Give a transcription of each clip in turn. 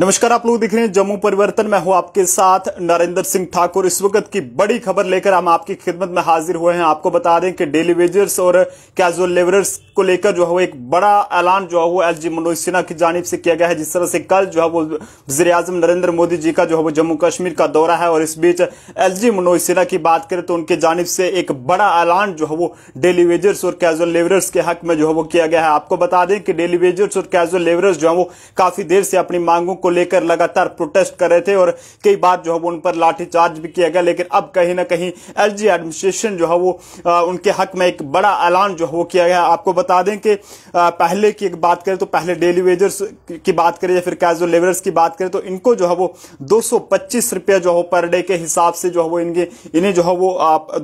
नमस्कार आप लोग देख रहे हैं जम्मू परिवर्तन में हूं आपके साथ नरेंद्र सिंह ठाकुर इस वक्त की बड़ी खबर लेकर हम आपकी खिदमत में हाजिर हुए हैं आपको बता दें कि डेली वेजर्स और कैजुअल लेबरर्स को लेकर जो है वो एक बड़ा ऐलान जो है वो एल जी मनोज सिन्हा की जानब से किया गया है जिस तरह से कल जो है वो वजी अजम नरेंद्र मोदी जी का जो है वो जम्मू कश्मीर का दौरा है और इस बीच एल जी मनोज सिन्हा की बात करें तो उनकी जानब से एक बड़ा ऐलान जो है वो डेली वेजर्स और कैजुअल लेबरर्स के हक में जो है वो किया गया है आपको बता दें कि डेली वेजर्स और कैजुअल लेबरर्स जो है वो काफी देर से अपनी मांगों को लेकर लगातार प्रोटेस्ट कर रहे थे और कई बार जो है वो उन पर लाठीचार्ज भी किया गया लेकिन अब कहीं ना कहीं एल एडमिनिस्ट्रेशन जो है वो आ, उनके हक में एक बड़ा ऐलान जो है वो किया गया आपको बता दें कि आ, पहले की बात करें तो पहले डेली वेजर्स की बात करें या फिर कैजुअल लेबरर्स की बात करें तो इनको जो है वो दो रुपया जो हो पर डे के हिसाब से जो है वो इनके इन्हें जो है वो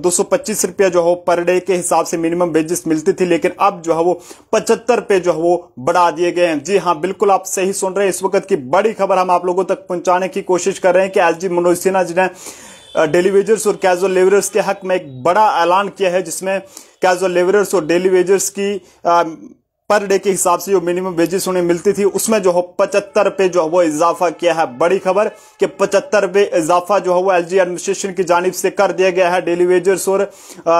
दो रुपया जो हो पर डे के हिसाब से मिनिमम वेजेस मिलती थी लेकिन अब जो है वो पचहत्तर पे जो है वो बढ़ा दिए गए हैं जी हाँ बिल्कुल आप सही सुन रहे हैं इस वक्त की बड़ी बड़ी खबर हम आप लोगों तक पहुंचाने की कोशिश कर रहे हैं कि एस जी मनोज सिन्हा जी ने डेली वेजर्स और कैजुअल लेबरर्स के हक में एक बड़ा ऐलान किया है जिसमें कैजुअल लेबरर्स और डेली वेजर्स की आ, पर डे के हिसाब से जो मिनिमम वेजेस उन्हें मिलती थी उसमें जो हो पचहत्तर पे जो वो इजाफा किया है बड़ी खबर कि पचहत्तर पे इजाफा जो है वो एलजी एडमिनिस्ट्रेशन की जानब से कर दिया गया है डेली वेजर्स और आ,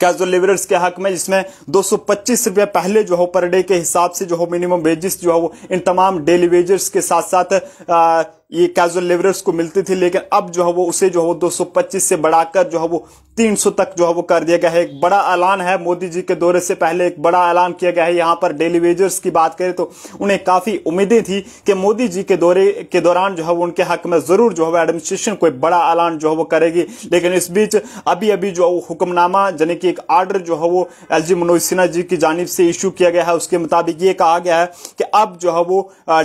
कैजुअल लेबरर्स के हक में जिसमें दो सौ पहले जो हो पर डे के हिसाब से जो हो मिनिमम वेजेस जो है वो इन तमाम डेली वेजेस के साथ साथ आ, ये कैजुअल लेबरर्स को मिलती थी लेकिन अब जो है वो उसे जो है वो 225 से बढ़ाकर जो है वो 300 तक जो है वो कर दिया गया है एक बड़ा ऐलान है मोदी जी के दौरे से पहले एक बड़ा ऐलान किया गया है यहाँ पर डेली वेजर्स की बात करें तो उन्हें काफी उम्मीदें थी कि मोदी जी के दौरे के दौरान जो है वो उनके हक में जरूर जो है वो एडमिनिस्ट्रेशन कोई बड़ा ऐलान जो है वो करेगी लेकिन इस बीच अभी अभी जो हुक्मनामा यानी कि एक आर्डर जो है वो एल जी मनोज सिन्हा जी की जानब से इशू किया गया है उसके मुताबिक ये कहा गया है कि अब जो है वो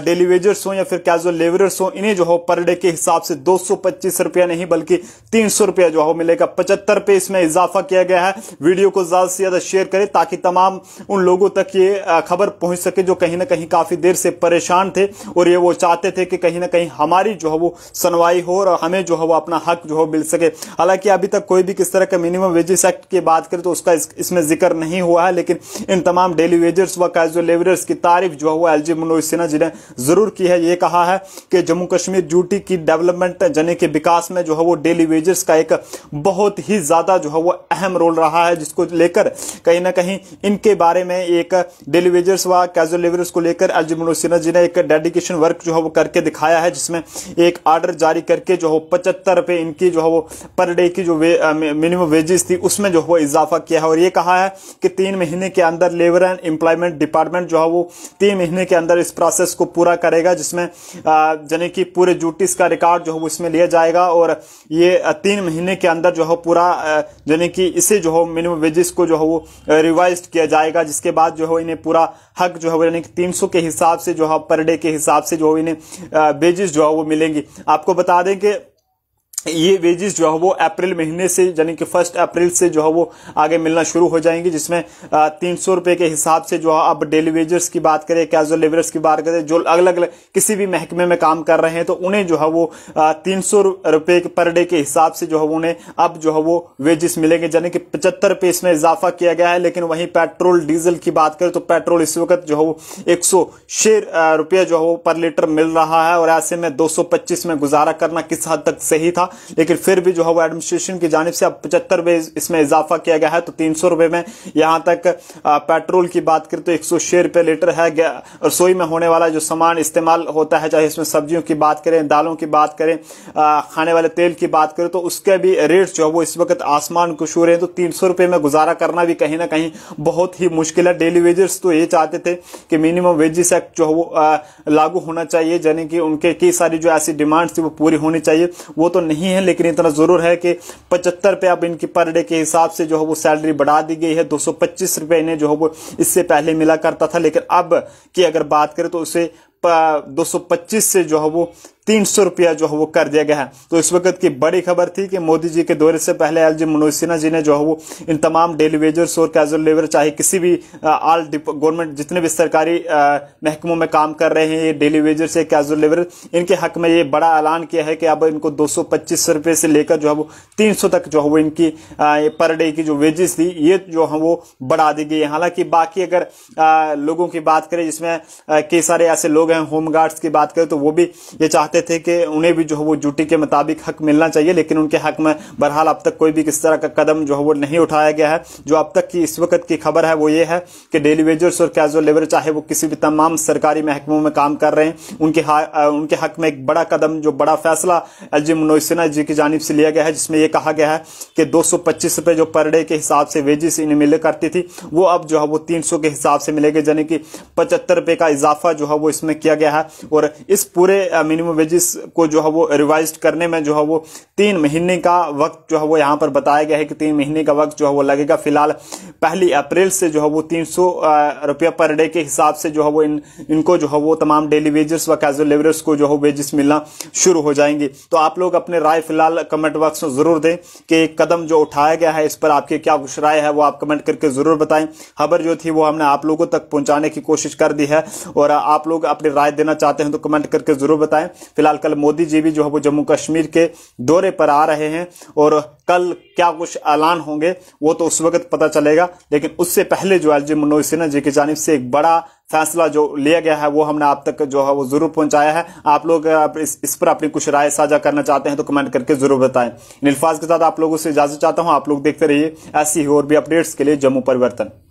डेली वेजर्स हों या फिर कैजुअल लेबरर्स हों इन्हें जो हो पर डे के हिसाब से दो रुपया नहीं बल्कि तीन रुपया जो हो मिलेगा पचहत्तर पे इसमें इजाफा किया गया है वीडियो को ज्यादा से ज्यादा शेयर करें ताकि तमाम उन लोगों तक ये खबर पहुंच सके जो कहीं ना कहीं काफी देर से परेशान थे और ये वो चाहते थे कि कहीं ना कहीं हमारी जो है वो सुनवाई हो और हमें जो है वो अपना हक जो हो मिल सके हालांकि अभी तक कोई भी किस तरह का मिनिमम वेजेस एक्ट की बात करें तो उसका इस, इसमें जिक्र नहीं हुआ है लेकिन इन तमाम डेली वेजर्स व कैजुअल लेबरर्स की तारीफ जो है वो एल जी मनोज सिन्हा जी ने जरूर की है ये कहा है कि जम्मू कश्मीर कश्मीर ड्यूटी की डेवलपमेंट यानी कि विकास में जो है वो डेली वेजेस का एक बहुत ही ज़्यादा जो है वो अहम रोल रहा है जिसको लेकर कहीं ना कहीं इनके बारे में एक डेली वेजेस व कैजुअल लेबर्स को लेकर एल जी सिन्हा जी ने एक डेडिकेशन वर्क जो है वो करके दिखाया है जिसमें एक आर्डर जारी करके जो है पचहत्तर रुपये इनकी जो है वो पर डे की जो वे, मिनिमम वेजेस थी उसमें जो है वो इजाफा किया है और ये कहा है कि तीन महीने के अंदर लेबर एंड एम्प्लॉयमेंट डिपार्टमेंट जो है वो तीन महीने के अंदर इस प्रोसेस को पूरा करेगा जिसमें यानी कि पूरे जूटिस का रिकॉर्ड जो है वो इसमें लिया जाएगा और ये तीन महीने के अंदर जो है पूरा यानी कि इसे जो हो मिनिमम वेजेस को जो है वो रिवाइज किया जाएगा जिसके बाद जो है इन्हें पूरा हक जो है यानी कि तीन के हिसाब से जो है पर डे के हिसाब से जो है इन्हें वेजेस जो है वो मिलेंगी आपको बता दें कि ये वेजेस जो है वो अप्रैल महीने से यानी कि फर्स्ट अप्रैल से जो है वो आगे मिलना शुरू हो जाएंगे जिसमें तीन सौ रुपए के हिसाब से जो है अब डेली वेजर्स की बात करें कैजुअल लेबरर्स की बात करें जो अलग अलग किसी भी महकमे में काम कर रहे हैं तो उन्हें जो है वो तीन सौ रुपए पर डे के हिसाब से जो है उन्हें अब जो है वो वेजेस मिलेंगे यानी कि पचहत्तर रुपये इसमें इजाफा किया गया है लेकिन वहीं पेट्रोल डीजल की बात करें तो पेट्रोल इस वक्त जो है वो एक सौ रुपये जो है वो पर लीटर मिल रहा है और ऐसे में दो में गुजारा करना किस हद तक सही था लेकिन फिर भी जो है वो एडमिनिस्ट्रेशन की जानब से अब पचहत्तर रुपये इसमें इजाफा किया गया है तो तीन सौ रुपये में यहाँ तक पेट्रोल की बात करें तो एक सौ छः रुपये लीटर है रसोई में होने वाला जो सामान इस्तेमाल होता है चाहे इसमें सब्जियों की बात करें दालों की बात करें खाने वाले तेल की बात करें तो उसके भी रेट जो है वो इस वक्त आसमान को छू रहे हैं तो तीन सौ रुपये में गुजारा करना भी कहीं ना कहीं बहुत ही मुश्किल है डेली वेजर्स तो ये चाहते थे कि मिनिमम वेजिस एक्ट जो है वो लागू होना चाहिए यानी कि उनके कई सारी जो ऐसी डिमांड्स थी वो पूरी होनी चाहिए वो तो नहीं नहीं है लेकिन इतना ज़रूर है कि पचहत्तर रुपये अब इनकी पर डे के हिसाब से जो है वो सैलरी बढ़ा दी गई है दो सौ पच्चीस रुपए इन्हें जो है वो इससे पहले मिला करता था लेकिन अब की अगर बात करें तो उसे दो पच्चीस से जो है वो तीन सौ रुपया जो है वो कर दिया गया है तो इस वक्त की बड़ी खबर थी कि मोदी जी के दौरे से पहले एल जी मनोज सिन्हा जी ने जो है वो इन तमाम डेली वेजर्स और कैजुअल लेबर चाहे किसी भी आल गवर्नमेंट जितने भी सरकारी महकमों में काम कर रहे हैं ये डेली वेजर्स या कैजुअल लेबर इनके हक में ये बड़ा ऐलान किया है कि अब इनको दो सौ से लेकर जो है वो तीन तक जो है वो इनकी पर डे की जो वेजेस थी ये जो है वो बढ़ा दी गई हालांकि बाकी अगर लोगों की बात करें जिसमें कई सारे ऐसे लोग हैं होमगार्ड्स की बात करें तो वो भी ये चाहते चाहते थे कि उन्हें भी जो है वो ड्यूटी के मुताबिक हक मिलना चाहिए लेकिन उनके हक में बहरहाल अब तक कोई भी किस तरह का कदम जो है वो नहीं उठाया गया है जो अब तक की इस वक्त की खबर है वो ये है कि डेली वेजर्स और कैजुअल लेबर चाहे वो किसी भी तमाम सरकारी महकमों में काम कर रहे हैं उनके हाँ, उनके हक में एक बड़ा कदम जो बड़ा फैसला एल जी मनोसिन्हा जी की जानब से लिया गया है जिसमें यह कहा गया है कि दो सौ जो पर डे के हिसाब से वेजिस इन्हें मिले करती थी वो अब जो है वो तीन के हिसाब से मिलेगी यानी कि पचहत्तर रुपये का इजाफा जो है वो इसमें किया गया है और इस पूरे मिनिमम लैंग्वेजेस को जो है वो रिवाइज करने में जो है वो तीन महीने का वक्त जो है वो यहाँ पर बताया गया है कि तीन महीने का वक्त जो है वो लगेगा फिलहाल पहली अप्रैल से जो है वो तीन सौ रुपया पर डे के हिसाब से जो है वो इन इनको जो है वो तमाम डेली वेजर्स व कैजुअल लेबरर्स को जो है वेजेस मिलना शुरू हो जाएंगे तो आप लोग अपने राय फिलहाल कमेंट बॉक्स में ज़रूर दें कि कदम जो उठाया गया है इस पर आपकी क्या कुछ राय है वो आप कमेंट करके ज़रूर बताएं खबर जो थी वो हमने आप लोगों तक पहुंचाने की कोशिश कर दी है और आप लोग अपनी राय देना चाहते हैं तो कमेंट करके ज़रूर बताएं फिलहाल कल मोदी जी भी जो है वो जम्मू कश्मीर के दौरे पर आ रहे हैं और कल क्या कुछ ऐलान होंगे वो तो उस वक्त पता चलेगा लेकिन उससे पहले जो एल जी मनोज सिन्हा जी की जानब से एक बड़ा फैसला जो लिया गया है वो हमने आप तक जो है वो जरूर पहुंचाया है आप लोग आप इस, इस पर अपनी कुछ राय साझा करना चाहते हैं तो कमेंट करके जरूर बताएं इन अल्फाज के साथ आप लोगों से इजाजत चाहता हूं आप लोग देखते रहिए ऐसी ही और भी अपडेट्स के लिए जम्मू परिवर्तन